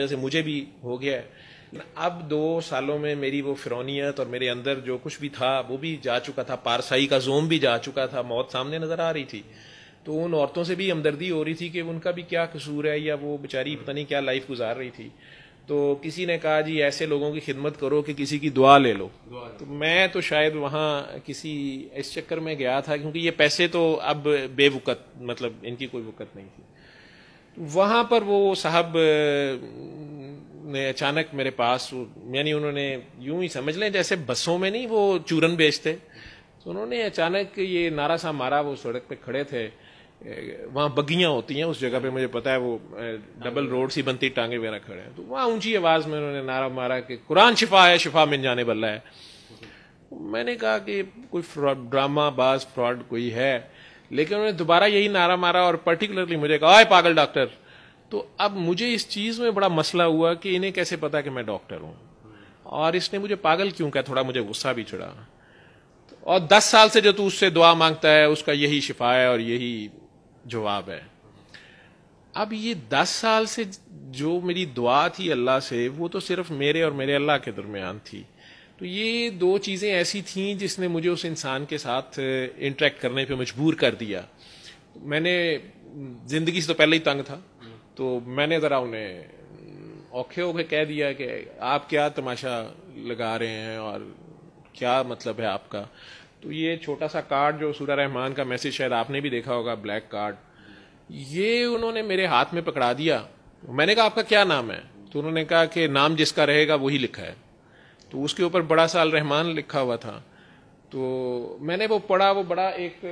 جیسے مجھے بھی ہو گیا ہے اب دو سالوں میں میری وہ فرونیت اور میرے اندر جو کچھ بھی تھا وہ بھی جا چکا تھا پارسائی کا زوم بھی جا چکا تھا موت سامنے نظر آ رہی تھی تو ان عورتوں سے بھی ہمدردی ہو رہی تھی کہ ان کا بھی کیا قصور ہے یا وہ بیچاری پتہ نہیں کیا لائف گزار رہی تھی تو کسی نے کہا جی ایسے لوگوں کی خدمت کرو کہ کسی کی دعا لے لو دعا تو میں تو شاید وہاں کسی اس چکر میں گیا تھا کیونکہ یہ پیسے تو اب بے وقت مطلب ان کی کوئی وقت نہیں تھی وہاں پر وہ صاحب نے اچانک میرے پاس یعنی انہوں نے یوں ہی سمجھ لیں جیسے بسوں میں نہیں وہ چورن بیچتے تو انہوں نے اچانک یہ نارا سا مارا وہ سڑک پہ کھڑے تھے وہاں بگیاں ہوتی ہیں اس جگہ پہ مجھے پتا ہے وہ ڈبل روڈ سی بنتی ٹانگے وغیرہ کھڑے ہیں تو وہاں اونچی آواز میں انہوں نے نعرہ مارا کہ قرآن شفا ہے شفا من جانے والا ہے میں نے کہا کہ کوئی ڈرامہ باز فراڈ کوئی ہے لیکن انہوں نے دوبارہ یہی نعرہ مارا اور پرٹیکولرلی مجھے کہا اے پاگل ڈاکٹر تو اب مجھے اس چیز میں بڑا مسئلہ ہوا کہ انہیں کیسے پتا کہ میں ڈاکٹر ہوں اور اس نے مجھے پاگل کیوں کہا تھوڑا مجھے غصہ بھی چھڑا اور دس سال سے جو تو اس سے دعا مانگتا ہے اس کا یہی شفا ہے اور یہی جواب ہے اب یہ دس سال سے جو میری دعا تھی اللہ سے وہ تو صرف میرے اور میرے اللہ کے درمیان تھی تو یہ دو چیزیں ایسی تھیں جس نے مجھے اس انسان کے ساتھ انٹریکٹ uh, کرنے پہ مجبور کر دیا میں نے زندگی سے تو پہلے ہی تنگ تھا تو میں نے ذرا انہیں um, اوکھے کے کہہ دیا کہ آپ کیا تماشا لگا رہے ہیں اور کیا مطلب ہے آپ کا تو یہ چھوٹا سا کارڈ جو سورہ رحمان کا میسج شاید آپ نے بھی دیکھا ہوگا بلیک کارڈ یہ انہوں نے میرے ہاتھ میں پکڑا دیا میں نے کہا آپ کا کیا نام ہے تو انہوں نے کہا کہ نام جس کا رہے گا وہی لکھا ہے تو اس کے اوپر بڑا سال رحمان لکھا ہوا تھا تو میں نے وہ پڑھا وہ بڑا ایک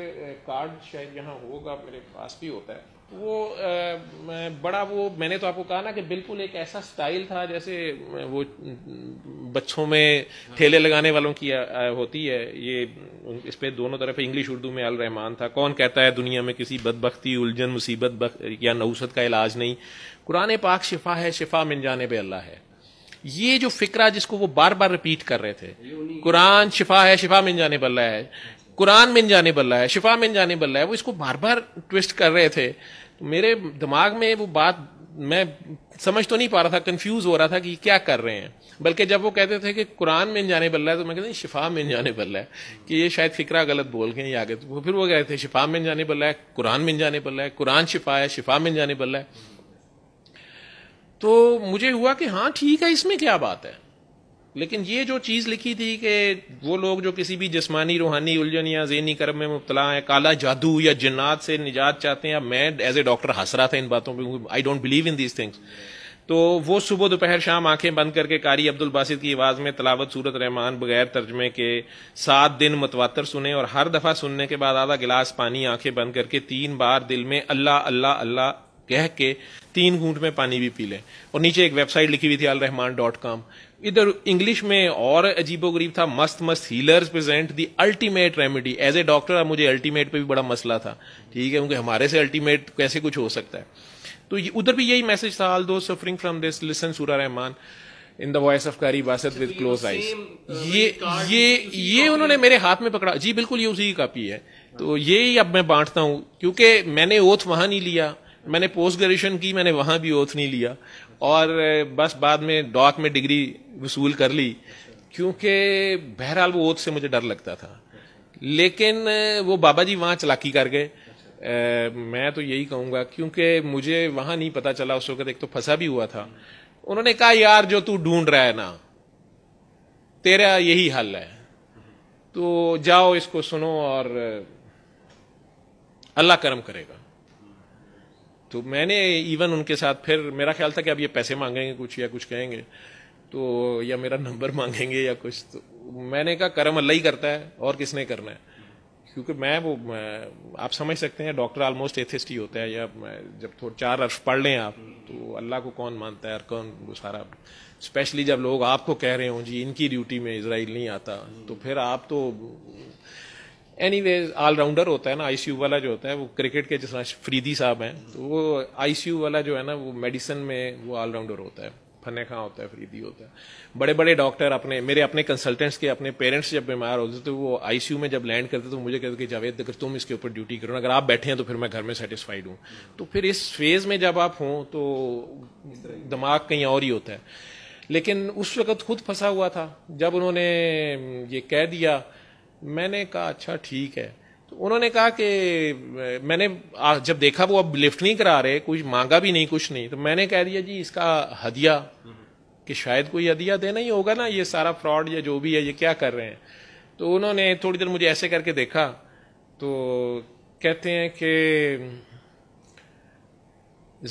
کارڈ شاید یہاں ہوگا میرے پاس بھی ہوتا ہے وہ بڑا وہ میں نے تو آپ کو کہا نا کہ بالکل ایک ایسا سٹائل تھا جیسے وہ بچوں میں ٹھیلے لگانے والوں کی ہوتی ہے یہ اس پہ دونوں طرف انگلش اردو میں الرحمان تھا کون کہتا ہے دنیا میں کسی بدبختی بختی الجھن مصیبت یا نوسط کا علاج نہیں قرآن پاک شفا ہے شفا من جانے پہ اللہ ہے یہ جو فکرہ جس کو وہ بار بار ریپیٹ کر رہے تھے قرآن شفا ہے شفا من جانے بلر ہے قرآن من جانے بلّا ہے شفا من جانے بللہ ہے وہ اس کو بار بار ٹوسٹ کر رہے تھے میرے دماغ میں وہ بات میں سمجھ تو نہیں پا رہا تھا کنفیوز ہو رہا تھا کہ یہ کیا کر رہے ہیں بلکہ جب وہ کہتے تھے کہ قرآن میں جانے بل ہے تو میں کہتے شفا میں جانے بل ہے کہ یہ شاید فکرہ غلط بول گئے یا آگے پھر وہ کہتے ہیں شفا میں جانے بل ہے قرآن میں جانے بل ہے قرآن شفا ہے شفا میں جانے بل ہے تو مجھے ہوا کہ ہاں ٹھیک ہے اس میں کیا بات ہے لیکن یہ جو چیز لکھی تھی کہ وہ لوگ جو کسی بھی جسمانی روحانی الجھن یا ذہنی کرم میں مبتلا کالا جادو یا جنات سے نجات چاہتے ہیں اب میں ایز اے ڈاکٹر ہنس رہا تھا ان باتوں پہ I don't believe in these things تو وہ صبح دوپہر شام آنکھیں بند کر کے قاری عبد الباسط کی آواز میں تلاوت صورت رحمان بغیر ترجمے کے سات دن متواتر سنے اور ہر دفعہ سننے کے بعد آدھا گلاس پانی آنکھیں بند کر کے تین بار دل میں اللہ اللہ اللہ کہہ کے تین گھونٹ میں پانی بھی پی لیں اور نیچے ایک ویب سائٹ لکھی ہوئی تھی الرحمان ڈاٹ کام ادھر انگلش میں اور عجیب و غریب تھا مست مست healers present the ultimate remedy as a doctor اب مجھے الٹیمیٹ پہ بھی بڑا مسئلہ تھا ٹھیک ہے کیونکہ ہمارے سے الٹیمیٹ کیسے کچھ ہو سکتا ہے تو ادھر بھی یہی میسج تھا آل دو سفرنگ فرام دس لسن سورا رحمان ان دا voice of Qari Basit with close eyes یہ uh, یہ انہوں نے میرے ہاتھ میں پکڑا جی بالکل یہ اسی کی کاپی ہے تو یہی اب میں بانٹتا ہوں کیونکہ میں نے اوتھ وہاں نہیں لیا میں نے پوسٹ گریجویشن کی میں نے وہاں بھی اوتھ نہیں لیا اور بس بعد میں ڈاک میں ڈگری وصول کر لی کیونکہ بہرحال وہ اوتھ سے مجھے ڈر لگتا تھا لیکن وہ بابا جی وہاں چلاکی کر گئے میں تو یہی کہوں گا کیونکہ مجھے وہاں نہیں پتا چلا اس وقت ایک تو پھنسا بھی ہوا تھا انہوں نے کہا یار جو تو ڈھونڈ رہا ہے نا تیرا یہی حل ہے تو جاؤ اس کو سنو اور اللہ کرم کرے گا تو میں نے ایون ان کے ساتھ پھر میرا خیال تھا کہ اب یہ پیسے مانگیں گے کچھ یا کچھ کہیں گے تو یا میرا نمبر مانگیں گے یا کچھ تو میں نے کہا کرم اللہ ہی کرتا ہے اور کس نے کرنا ہے کیونکہ میں وہ آپ سمجھ سکتے ہیں ڈاکٹر آلموسٹ ایتھسٹ ہی ہوتا ہے یا جب تھوڑا چار عرف پڑھ لیں آپ تو اللہ کو کون مانتا ہے اور کون وہ سارا اسپیشلی جب لوگ آپ کو کہہ رہے ہوں جی ان کی ڈیوٹی میں اسرائیل نہیں آتا تو پھر آپ تو اینی ویز آل راؤنڈر ہوتا ہے نا آئی سی یو والا جو ہوتا ہے وہ کرکٹ کے جس طرح فریدی صاحب ہیں تو وہ آئی سی یو والا جو ہے نا وہ میڈیسن میں وہ آل راؤنڈر ہوتا ہے فن کھاں ہوتا ہے فریدی ہوتا ہے بڑے بڑے ڈاکٹر اپنے میرے اپنے کنسلٹنٹس کے اپنے پیرنٹس جب بیمار ہوتے تھے وہ آئی سی یو میں جب لینڈ کرتے تو مجھے کہتے کہ جاوید اگر تم اس کے اوپر ڈیوٹی کرو اگر آپ بیٹھے ہیں تو پھر میں گھر میں سیٹسفائڈ ہوں تو پھر اس فیز میں جب آپ ہوں تو دماغ کہیں اور ہی ہوتا ہے لیکن اس وقت خود پھنسا ہوا تھا جب انہوں نے یہ کہہ دیا میں نے کہا اچھا ٹھیک ہے تو انہوں نے کہا کہ میں نے جب دیکھا وہ اب لفٹ نہیں کرا رہے کچھ مانگا بھی نہیں کچھ نہیں تو میں نے کہہ دیا جی اس کا ہدیہ کہ شاید کوئی ہدیہ دینا ہی ہوگا نا یہ سارا فراڈ یا جو بھی ہے یہ کیا کر رہے ہیں تو انہوں نے تھوڑی دیر مجھے ایسے کر کے دیکھا تو کہتے ہیں کہ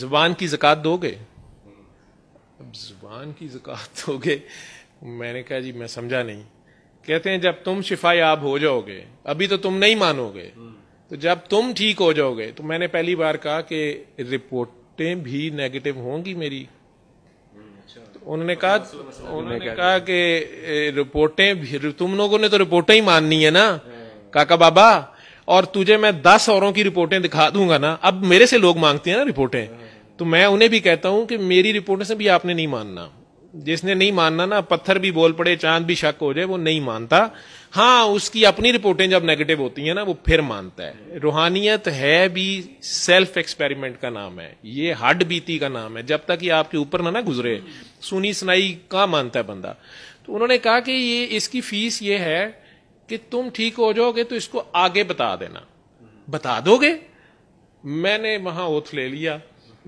زبان کی زکوٰۃ دو گے اب زبان کی زکات دو گے میں نے کہا جی میں سمجھا نہیں کہتے ہیں جب تم شفا یاب ہو جاؤ گے ابھی تو تم نہیں مانو گے تو جب تم ٹھیک ہو جاؤ گے تو میں نے پہلی بار کہا کہ رپورٹیں بھی نیگیٹو ہوں گی میری اچھا۔ انہوں نے کہا انہوں نے کہا کہ رپورٹیں تم لوگوں نے تو رپورٹیں ہی ماننی ہے نا ہاں۔ کاکا بابا اور تجھے میں دس اوروں کی رپورٹیں دکھا دوں گا نا اب میرے سے لوگ مانگتے ہیں نا رپورٹیں ہاں۔ تو میں انہیں بھی کہتا ہوں کہ میری رپورٹیں سے بھی آپ نے نہیں ماننا جس نے نہیں ماننا نا پتھر بھی بول پڑے چاند بھی شک ہو جائے وہ نہیں مانتا ہاں اس کی اپنی رپورٹیں جب نیگیٹو ہوتی ہیں نا وہ پھر مانتا ہے روحانیت ہے بھی سیلف ایکسپیریمنٹ کا نام ہے یہ ہڈ بیتی کا نام ہے جب تک یہ آپ کے اوپر نہ نا گزرے سنی سنائی کہاں مانتا ہے بندہ تو انہوں نے کہا کہ یہ اس کی فیس یہ ہے کہ تم ٹھیک ہو جاؤ گے تو اس کو آگے بتا دینا بتا دو گے میں نے وہاں اوتھ لے لیا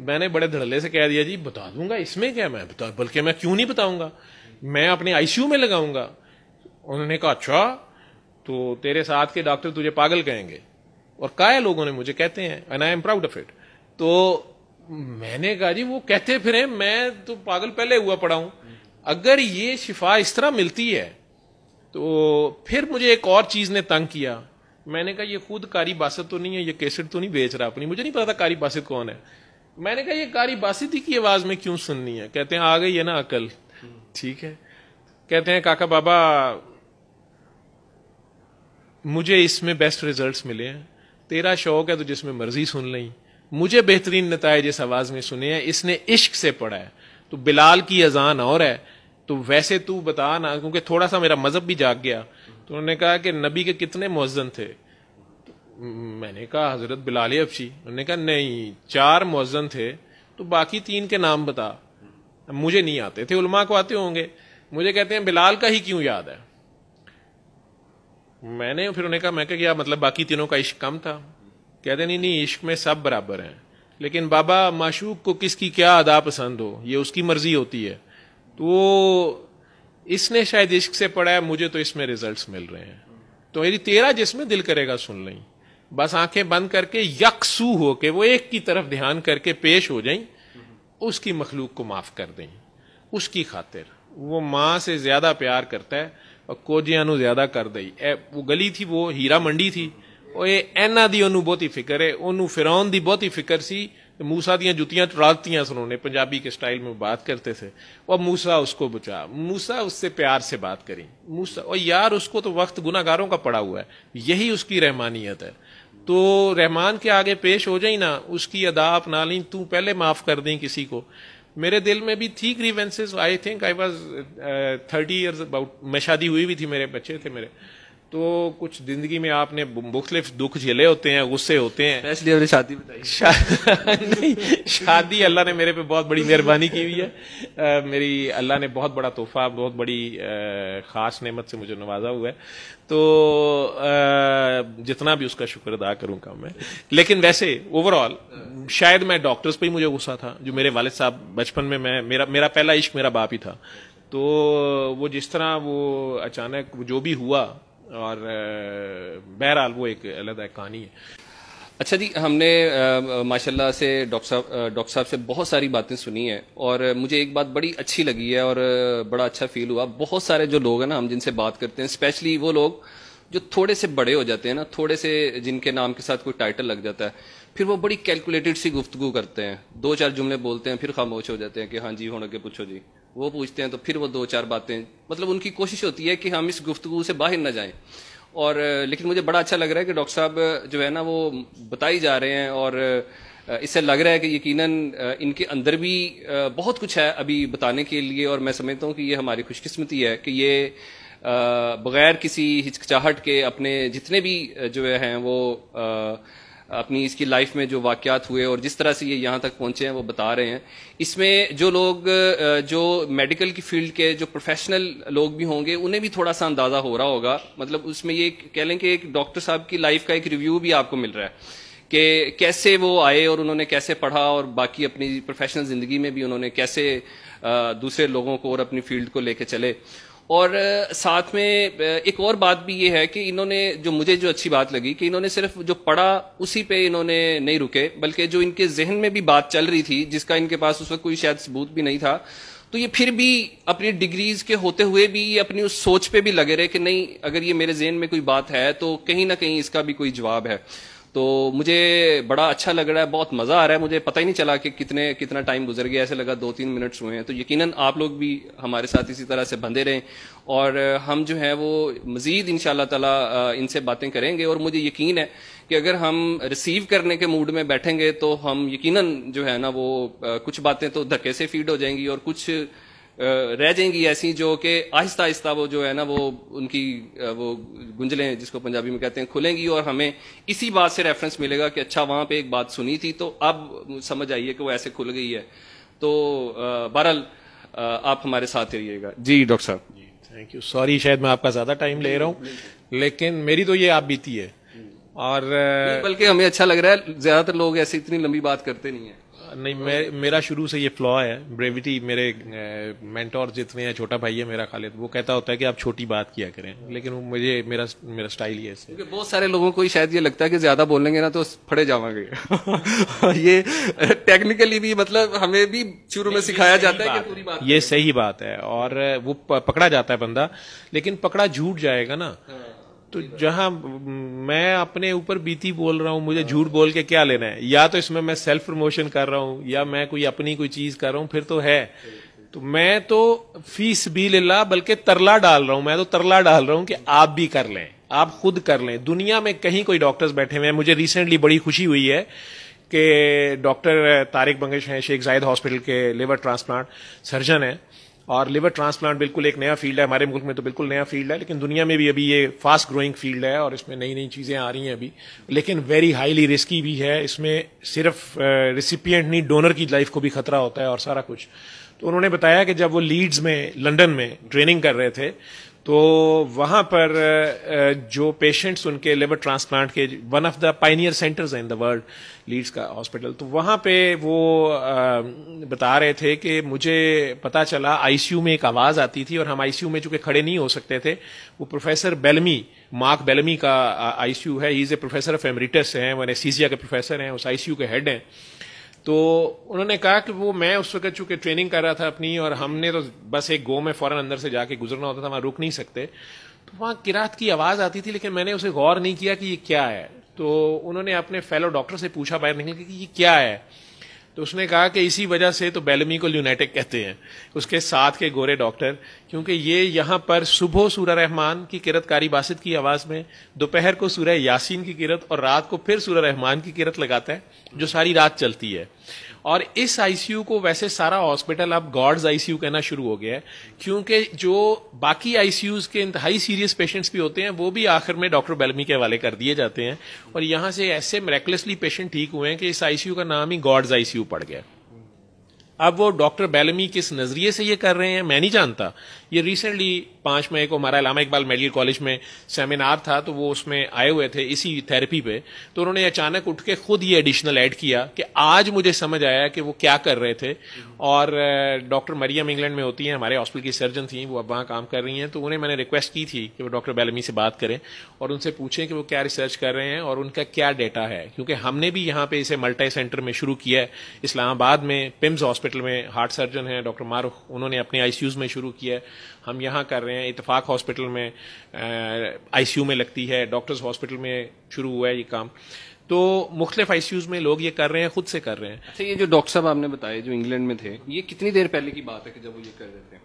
میں نے بڑے دھڑلے سے کہہ دیا جی بتا دوں گا اس میں کیا میں بتا بلکہ میں کیوں نہیں بتاؤں گا میں اپنے آئی سی یو میں لگاؤں گا انہوں نے کہا اچھا تو تیرے ساتھ کے ڈاکٹر تجھے پاگل کہیں گے اور کائے لوگوں نے مجھے کہتے ہیں and I am proud of it تو میں نے کہا جی وہ کہتے میں تو پاگل پہلے ہوا پڑا ہوں اگر یہ شفا اس طرح ملتی ہے تو پھر مجھے ایک اور چیز نے تنگ کیا میں نے کہا یہ خود کاری باست تو نہیں ہے یہ کیسٹ تو نہیں بیچ رہا اپنی مجھے نہیں پتا تھا کاری باست کون ہے میں نے کہا یہ کاری باسطی کی آواز میں کیوں سننی ہے کہتے ہیں آ گئی ہے نا عقل ٹھیک ہے کہتے ہیں کاکا بابا مجھے اس میں بیسٹ ریزلٹس ملے ہیں تیرا شوق ہے تو جس میں مرضی سن لیں مجھے بہترین نتائج اس آواز میں سنے ہیں اس نے عشق سے پڑھا ہے تو بلال کی اذان اور ہے تو ویسے تو بتا نا کیونکہ تھوڑا سا میرا مذہب بھی جاگ گیا تو انہوں نے کہا کہ نبی کے کتنے مؤذن تھے میں نے کہا حضرت بلال افشی انہوں نے کہا نہیں چار مؤزن تھے تو باقی تین کے نام بتا مجھے نہیں آتے تھے علماء کو آتے ہوں گے مجھے کہتے ہیں بلال کا ہی کیوں یاد ہے میں نے پھر انہوں نے کہا میں کہ مطلب باقی تینوں کا عشق کم تھا کہتے نہیں نہیں عشق میں سب برابر ہیں لیکن بابا معشوق کو کس کی کیا ادا پسند ہو یہ اس کی مرضی ہوتی ہے تو وہ اس نے شاید عشق سے پڑھا ہے مجھے تو اس میں ریزلٹس مل رہے ہیں تو میری تیرا جس میں دل کرے گا سن لیں بس آنکھیں بند کر کے یکسو ہو کے وہ ایک کی طرف دھیان کر کے پیش ہو جائیں اس کی مخلوق کو معاف کر دیں اس کی خاطر وہ ماں سے زیادہ پیار کرتا ہے اور کوجیاں نو زیادہ کر دیں وہ گلی تھی وہ ہیرا منڈی تھی اور اینا دی انہوں بہت ہی فکر ہے انہوں فرون دی بہت ہی فکر سی موسا دیا جوتیاں ٹرالتیاں سنوں نے پنجابی کے سٹائل میں بات کرتے تھے اور موسا اس کو بچا موسا اس سے پیار سے بات کریں موسا اور یار اس کو تو وقت گناہ گاروں کا پڑا ہوا ہے یہی اس کی رحمانیت ہے تو رحمان کے آگے پیش ہو جائیں نا اس کی ادا اپنا لیں تو پہلے معاف کر دیں کسی کو میرے دل میں بھی تھی grievances I think I was thirty years about میں شادی ہوئی بھی تھی میرے بچے تھے میرے تو کچھ زندگی میں آپ نے مختلف دکھ جھیلے ہوتے ہیں غصے ہوتے ہیں اس لیے شادی بتائی شادی اللہ نے میرے پہ بہت بڑی مہربانی کی ہوئی ہے میری اللہ نے بہت بڑا تحفہ بہت بڑی خاص نعمت سے مجھے نوازا ہوا ہے تو جتنا بھی اس کا شکر ادا کروں گا میں لیکن ویسے اوور آل شاید میں ڈاکٹرز پہ ہی مجھے غصہ تھا جو میرے والد صاحب بچپن میں میں میرا میرا پہلا عشق میرا باپ ہی تھا تو وہ جس طرح وہ اچانک جو بھی ہوا اور بہرحال وہ ایک علیحدہ کہانی ہے اچھا جی ہم نے ماشاء اللہ سے ڈاکٹر صاحب سے بہت ساری باتیں سنی ہیں اور مجھے ایک بات بڑی اچھی لگی ہے اور بڑا اچھا فیل ہوا بہت سارے جو لوگ ہیں نا ہم جن سے بات کرتے ہیں اسپیشلی وہ لوگ جو تھوڑے سے بڑے ہو جاتے ہیں نا تھوڑے سے جن کے نام کے ساتھ کوئی ٹائٹل لگ جاتا ہے پھر وہ بڑی کیلکولیٹڈ سی گفتگو کرتے ہیں دو چار جملے بولتے ہیں پھر خاموش ہو جاتے ہیں کہ ہاں جی ہونے کے پوچھو جی وہ پوچھتے ہیں تو پھر وہ دو چار باتیں مطلب ان کی کوشش ہوتی ہے کہ ہم اس گفتگو سے باہر نہ جائیں اور لیکن مجھے بڑا اچھا لگ رہا ہے کہ ڈاکٹر صاحب جو ہے نا وہ بتائی جا رہے ہیں اور اس سے لگ رہا ہے کہ یقیناً ان کے اندر بھی بہت کچھ ہے ابھی بتانے کے لیے اور میں سمجھتا ہوں کہ یہ ہماری خوش قسمتی ہے کہ یہ بغیر کسی ہچکچاہٹ کے اپنے جتنے بھی جو ہیں وہ اپنی اس کی لائف میں جو واقعات ہوئے اور جس طرح سے یہ یہاں تک پہنچے ہیں وہ بتا رہے ہیں اس میں جو لوگ جو میڈیکل کی فیلڈ کے جو پروفیشنل لوگ بھی ہوں گے انہیں بھی تھوڑا سا اندازہ ہو رہا ہوگا مطلب اس میں یہ کہہ لیں کہ ایک ڈاکٹر صاحب کی لائف کا ایک ریویو بھی آپ کو مل رہا ہے کہ کیسے وہ آئے اور انہوں نے کیسے پڑھا اور باقی اپنی پروفیشنل زندگی میں بھی انہوں نے کیسے دوسرے لوگوں کو اور اپنی فیلڈ کو لے کے چلے اور ساتھ میں ایک اور بات بھی یہ ہے کہ انہوں نے جو مجھے جو اچھی بات لگی کہ انہوں نے صرف جو پڑھا اسی پہ انہوں نے نہیں رکے بلکہ جو ان کے ذہن میں بھی بات چل رہی تھی جس کا ان کے پاس اس وقت کوئی شاید ثبوت بھی نہیں تھا تو یہ پھر بھی اپنی ڈگریز کے ہوتے ہوئے بھی یہ اپنی اس سوچ پہ بھی لگے رہے کہ نہیں اگر یہ میرے ذہن میں کوئی بات ہے تو کہیں نہ کہیں اس کا بھی کوئی جواب ہے تو مجھے بڑا اچھا لگ رہا ہے بہت مزہ آ رہا ہے مجھے پتہ ہی نہیں چلا کہ کتنے کتنا ٹائم گزر گیا ایسے لگا دو تین منٹس ہوئے ہیں تو یقیناً آپ لوگ بھی ہمارے ساتھ اسی طرح سے بندھے رہیں اور ہم جو ہیں وہ مزید ان شاء اللہ تعالیٰ ان سے باتیں کریں گے اور مجھے یقین ہے کہ اگر ہم ریسیو کرنے کے موڈ میں بیٹھیں گے تو ہم یقیناً جو ہے نا وہ کچھ باتیں تو دھکے سے فیڈ ہو جائیں گی اور کچھ رہ جائیں گی ایسی جو کہ آہستہ آہستہ وہ جو ہے نا وہ ان کی وہ گنجلیں جس کو پنجابی میں کہتے ہیں کھلیں گی اور ہمیں اسی بات سے ریفرنس ملے گا کہ اچھا وہاں پہ ایک بات سنی تھی تو اب سمجھ آئیے کہ وہ ایسے کھل گئی ہے تو بہرحال آپ ہمارے ساتھ رہیے گا جی ڈاکٹر صاحب جی تھینک یو سوری شاید میں آپ کا زیادہ ٹائم لے رہا ہوں لیکن میری تو یہ آپ بیتی ہے اور بلکہ ہمیں اچھا لگ رہا ہے زیادہ تر لوگ ایسے اتنی لمبی بات کرتے نہیں ہیں نہیں میرا شروع سے یہ فلو ہے بریوٹی میرے مینٹور جتنے ہیں چھوٹا بھائی ہے میرا خالد وہ کہتا ہوتا ہے کہ آپ چھوٹی بات کیا کریں لیکن مجھے میرا میرا اسٹائل یہ بہت سارے لوگوں کو شاید یہ لگتا ہے کہ زیادہ بولیں گے نا تو پھڑے جاؤں گے یہ ٹیکنیکلی بھی مطلب ہمیں بھی شروع میں سکھایا جاتا ہے یہ صحیح بات ہے اور وہ پکڑا جاتا ہے بندہ لیکن پکڑا جھوٹ جائے گا نا ہاں۔ تو جہاں میں اپنے اوپر بیتی بول رہا ہوں مجھے جھوٹ بول کے کیا لینا ہے یا تو اس میں میں سیلف پروموشن کر رہا ہوں یا میں کوئی اپنی کوئی چیز کر رہا ہوں پھر تو ہے تو میں تو فیس بھی اللہ بلکہ ترلا ڈال رہا ہوں میں تو ترلا ڈال رہا ہوں کہ آپ بھی کر لیں آپ خود کر لیں دنیا میں کہیں کوئی ڈاکٹرز بیٹھے ہوئے ہیں مجھے ریسنٹلی بڑی خوشی ہوئی ہے کہ ڈاکٹر طارق بنگش ہیں شیخ زائد ہاسپٹل کے لیور ٹرانسپلانٹ سرجن ہیں اور لیور ٹرانسپلانٹ بالکل ایک نیا فیلڈ ہے ہمارے ملک میں تو بالکل نیا فیلڈ ہے لیکن دنیا میں بھی ابھی یہ فاسٹ گروئنگ فیلڈ ہے اور اس میں نئی نئی چیزیں آ رہی ہیں ابھی لیکن ویری ہائیلی رسکی بھی ہے اس میں صرف ریسیپینٹ نہیں ڈونر کی لائف کو بھی خطرہ ہوتا ہے اور سارا کچھ تو انہوں نے بتایا کہ جب وہ لیڈز میں لنڈن میں ٹریننگ کر رہے تھے تو وہاں پر جو پیشنٹس ان کے لیور ٹرانسپلانٹ کے one of the pioneer centres in the world Leeds کا ہاسپٹل تو وہاں پہ وہ بتا رہے تھے کہ مجھے پتا چلا آئی سی یو میں ایک آواز آتی تھی اور ہم آئی سی یو میں چونکہ کھڑے نہیں ہو سکتے تھے وہ پروفیسر بیلمی مارک بیلمی کا آئی سی یو ہے is a professor of emeritus ہیں وہ سیزیا کے پروفیسر ہیں اس آئی سی یو کے ہیڈ ہیں تو انہوں نے کہا کہ وہ میں اس وقت چونکہ ٹریننگ کر رہا تھا اپنی اور ہم نے تو بس ایک گو میں فوراً اندر سے جا کے گزرنا ہوتا تھا وہاں رک نہیں سکتے تو وہاں کراط کی آواز آتی تھی لیکن میں نے اسے غور نہیں کیا کہ یہ کیا ہے تو انہوں نے اپنے فیلو ڈاکٹر سے پوچھا باہر نکل کے کہ یہ کیا ہے تو اس نے کہا کہ اسی وجہ سے تو بیلمی کو لیونیٹک کہتے ہیں اس کے ساتھ کے گورے ڈاکٹر کیونکہ یہ یہاں پر صبح سورہ رحمان کی کرت کاری باسط کی آواز میں دوپہر کو سورہ یاسین کی کرت اور رات کو پھر سورہ رحمان کی کرت لگاتا ہے جو ساری رات چلتی ہے اور اس آئی سی یو کو ویسے سارا ہاسپٹل اب گاڈز آئی سی یو کہنا شروع ہو گیا ہے کیونکہ جو باقی آئی سی یوز کے انتہائی سیریس پیشنٹس بھی ہوتے ہیں وہ بھی آخر میں ڈاکٹر بیلمی کے حوالے کر دیے جاتے ہیں اور یہاں سے ایسے میریکلسلی پیشنٹ ٹھیک ہوئے ہیں کہ اس آئی سی یو کا نام ہی گاڈز آئی سی یو پڑ گیا اب وہ ڈاکٹر بیلمی کس نظریے سے یہ کر رہے ہیں میں نہیں جانتا یہ ریسنٹلی پانچ مئی کو ہمارا علامہ اقبال میڈیکل کالج میں سیمینار تھا تو وہ اس میں آئے ہوئے تھے اسی تھراپی پہ تو انہوں نے اچانک اٹھ کے خود یہ ایڈیشنل ایڈ کیا کہ آج مجھے سمجھ آیا کہ وہ کیا کر رہے تھے اور ڈاکٹر مریم انگلینڈ میں ہوتی ہیں ہمارے ہاسپٹل کی سرجن تھیں وہ اب وہاں کام کر رہی ہیں تو انہیں میں نے ریکویسٹ کی تھی کہ وہ ڈاکٹر بیلمی سے بات کریں اور ان سے پوچھیں کہ وہ کیا ریسرچ کر رہے ہیں اور ان کا کیا ڈیٹا ہے کیونکہ ہم نے بھی یہاں پہ اسے ملٹی سینٹر میں شروع کیا ہے اسلام آباد میں پمز ہاسپٹل میں ہارٹ سرجن ہیں ڈاکٹر معروف انہوں نے اپنے آئی سی یوز میں شروع کیا ہے ہم یہاں کر رہے ہیں ہوئے ہیں اتفاق ہاسپٹل میں آئی سی یو میں لگتی ہے ڈاکٹرز ہاسپٹل میں شروع ہوا ہے یہ کام تو مختلف آئی سی یوز میں لوگ یہ کر رہے ہیں خود سے کر رہے ہیں اچھا یہ جو ڈاکٹر صاحب آپ نے بتایا جو انگلینڈ میں تھے یہ کتنی دیر پہلے کی بات ہے کہ جب وہ یہ کر رہے تھے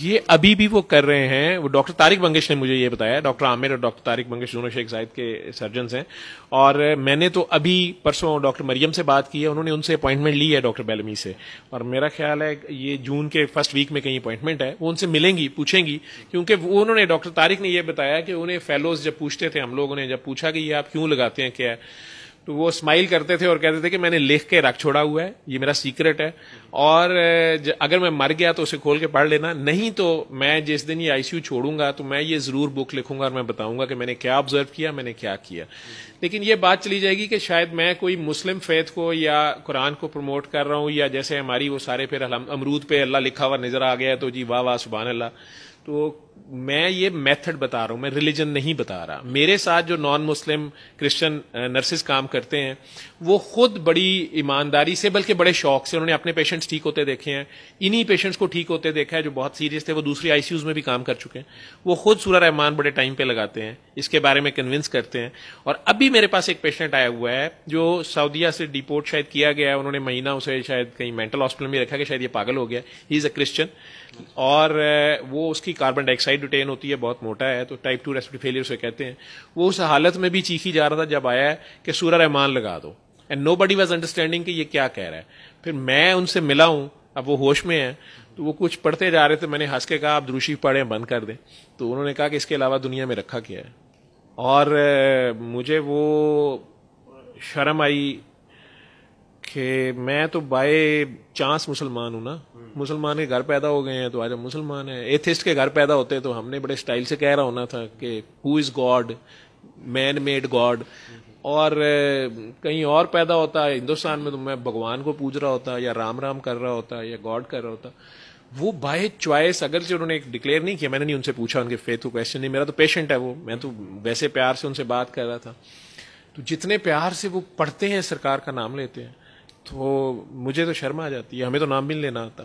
یہ ابھی بھی وہ کر رہے ہیں وہ ڈاکٹر طارق بنگش نے مجھے یہ بتایا ڈاکٹر عامر اور ڈاکٹر طارق بنگش دونوں شیخ زائد کے سرجنس ہیں اور میں نے تو ابھی پرسوں ڈاکٹر مریم سے بات کی ہے انہوں نے ان سے اپوائنٹمنٹ لی ہے ڈاکٹر بیلمی سے اور میرا خیال ہے یہ جون کے فرسٹ ویک میں کہیں اپوائنٹمنٹ ہے وہ ان سے ملیں گی پوچھیں گی کیونکہ وہ انہوں نے ڈاکٹر طارق نے یہ بتایا کہ انہیں فیلوز جب پوچھتے تھے ہم لوگوں نے جب پوچھا کہ یہ آپ کیوں لگاتے ہیں کیا تو وہ اسمائل کرتے تھے اور کہتے تھے کہ میں نے لکھ کے رکھ چھوڑا ہوا ہے یہ میرا سیکرٹ ہے اور اگر میں مر گیا تو اسے کھول کے پڑھ لینا نہیں تو میں جس دن یہ آئی سی یو چھوڑوں گا تو میں یہ ضرور بک لکھوں گا اور میں بتاؤں گا کہ میں نے کیا آبزرو کیا میں نے کیا کیا لیکن یہ بات چلی جائے گی کہ شاید میں کوئی مسلم فیتھ کو یا قرآن کو پروموٹ کر رہا ہوں یا جیسے ہماری وہ سارے پھر امرود پہ اللہ لکھا ہوا نظر آ گیا تو جی واہ واہ سبحان اللہ تو میں یہ میتھڈ بتا رہا ہوں میں ریلیجن نہیں بتا رہا میرے ساتھ جو نان مسلم کرسچن نرسز کام کرتے ہیں وہ خود بڑی ایمانداری سے بلکہ بڑے شوق سے انہوں نے اپنے پیشنٹس ٹھیک ہوتے دیکھے ہیں انہی پیشنٹس کو ٹھیک ہوتے دیکھا ہے جو بہت سیریس تھے وہ دوسری آئی سی یوز میں بھی کام کر چکے ہیں وہ خود سورہ رحمان بڑے ٹائم پہ لگاتے ہیں اس کے بارے میں کنونس کرتے ہیں اور اب بھی میرے پاس ایک پیشنٹ آیا ہوا ہے جو سعودیا سے ڈیپورٹ شاید کیا گیا انہوں نے مہینہ اسے شاید کہیں مینٹل ہاسپٹل میں رکھا کہ شاید یہ پاگل ہو گیا ہی از اے کرسچن اور uh, وہ اس کی کاربن ڈائی سائڈ ڈیٹین ہوتی ہے بہت موٹا ہے تو ٹائپ ٹو ریسپٹ فیلئر سے کہتے ہیں وہ اس حالت میں بھی چیخی جا رہا تھا جب آیا ہے کہ سورہ رحمان لگا دو and nobody was understanding کہ یہ کیا کہہ رہا ہے پھر میں ان سے ملا ہوں اب وہ ہوش میں ہیں تو وہ کچھ پڑھتے جا رہے تھے میں نے ہنس کے کہا آپ دروشی پڑھیں بند کر دیں تو انہوں نے کہا کہ اس کے علاوہ دنیا میں رکھا کیا ہے اور مجھے وہ شرم آئی کہ میں تو بائی چانس مسلمان ہوں نا مسلمان کے گھر پیدا ہو گئے ہیں تو آج ہم مسلمان ہیں ایتھسٹ کے گھر پیدا ہوتے ہیں تو ہم نے بڑے اسٹائل سے کہہ رہا ہونا تھا کہ ہو is god man made god اور کہیں اور پیدا ہوتا ہے ہندوستان میں تو میں بھگوان کو پوج رہا ہوتا یا رام رام کر رہا ہوتا یا گاڈ کر رہا ہوتا وہ بائی چوائس چوائس اگرچہ انہوں نے ایک ڈکلیئر نہیں کیا میں نے نہیں ان سے پوچھا ان کے فیتھ کو کوشچن نہیں میرا تو پیشنٹ ہے وہ میں تو ویسے پیار سے ان سے بات کر رہا تھا تو جتنے پیار سے وہ پڑھتے ہیں سرکار کا نام لیتے ہیں تو مجھے تو شرم آ جاتی ہے ہمیں تو نام بھی لینا آتا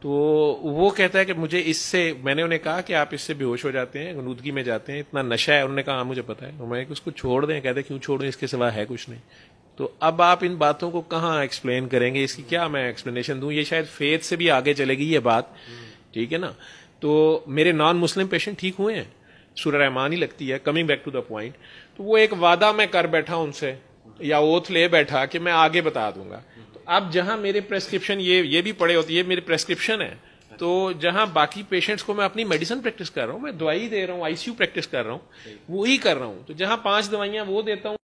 تو وہ کہتا ہے کہ مجھے اس سے میں نے انہیں کہا کہ آپ اس سے بے ہوش ہو جاتے ہیں گنودگی میں جاتے ہیں اتنا نشہ ہے انہوں نے کہا ہاں، مجھے پتا ہے میں اس کو چھوڑ دیں کہتے ہیں کیوں چھوڑ دیں اس کے سوا ہے کچھ نہیں تو اب آپ ان باتوں کو کہاں ایکسپلین کریں گے اس کی کیا میں ایکسپلینیشن دوں یہ شاید فیتھ سے بھی آگے چلے گی یہ بات ٹھیک ہے نا تو میرے نان مسلم پیشنٹ ٹھیک ہوئے ہیں سورہ رحمان ہی لگتی ہے coming back to the point تو وہ ایک وعدہ میں کر بیٹھا ان سے یا اوتھ لے بیٹھا کہ میں آگے بتا دوں گا تو اب جہاں میرے پرسکرپشن یہ یہ بھی پڑے ہوتے یہ میرے پرسکرپشن ہے تو جہاں باقی پیشنٹس کو میں اپنی میڈیسن پریکٹس کر رہا ہوں میں دوائی دے رہا ہوں آئی سی یو پریکٹس کر رہا ہوں وہی کر رہا ہوں تو جہاں پانچ دوائیاں وہ دیتا ہوں